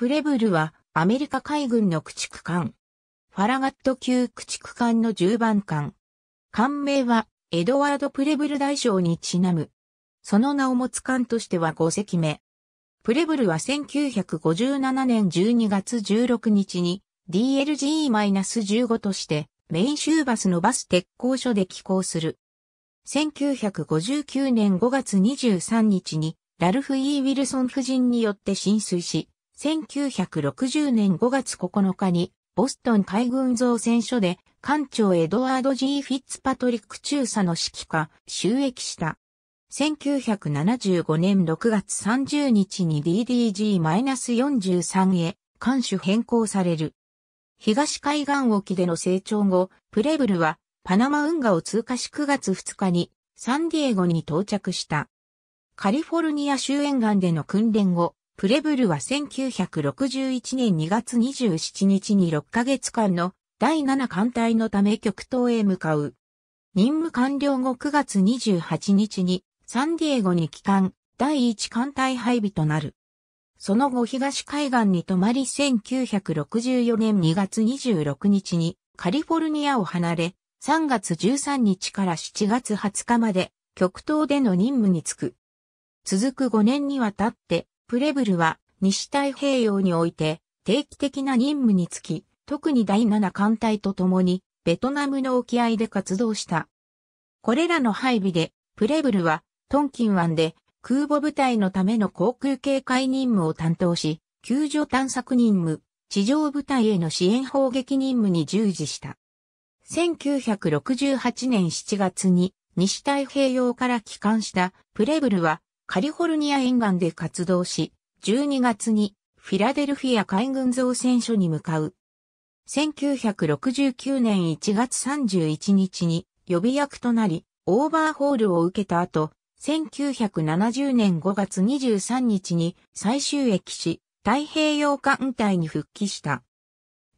プレブルはアメリカ海軍の駆逐艦。ファラガット級駆逐艦の10番艦。艦名はエドワード・プレブル大将にちなむ。その名を持つ艦としては5隻目。プレブルは1957年12月16日に d l g 1 5としてメイン州バスのバス鉄工所で寄港する。1959年5月23日にラルフ・ E・ ウィルソン夫人によって浸水し、1960年5月9日に、ボストン海軍造船所で、艦長エドワード・ G・ フィッツパトリック中佐の指揮下、収益した。1975年6月30日に DDG-43 へ、艦種変更される。東海岸沖での成長後、プレブルは、パナマ運河を通過し9月2日に、サンディエゴに到着した。カリフォルニア州沿岸での訓練後、プレブルは1961年2月27日に6ヶ月間の第7艦隊のため極東へ向かう。任務完了後9月28日にサンディエゴに帰還、第1艦隊配備となる。その後東海岸に泊まり1964年2月26日にカリフォルニアを離れ、3月13日から7月20日まで極東での任務に就く。続く5年にわたってプレブルは西太平洋において定期的な任務につき、特に第7艦隊と共にベトナムの沖合で活動した。これらの配備で、プレブルはトンキン湾で空母部隊のための航空警戒任務を担当し、救助探索任務、地上部隊への支援砲撃任務に従事した。1968年7月に西太平洋から帰還したプレブルはカリフォルニア沿岸で活動し、12月にフィラデルフィア海軍造船所に向かう。1969年1月31日に予備役となり、オーバーホールを受けた後、1970年5月23日に最終駅し、太平洋艦隊に復帰した。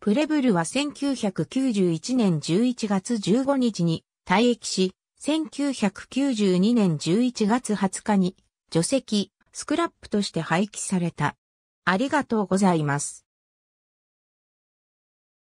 プレブルは1991年11月15日に退役し、1992年11月20日に除籍、スクラップとして廃棄された。ありがとうございます。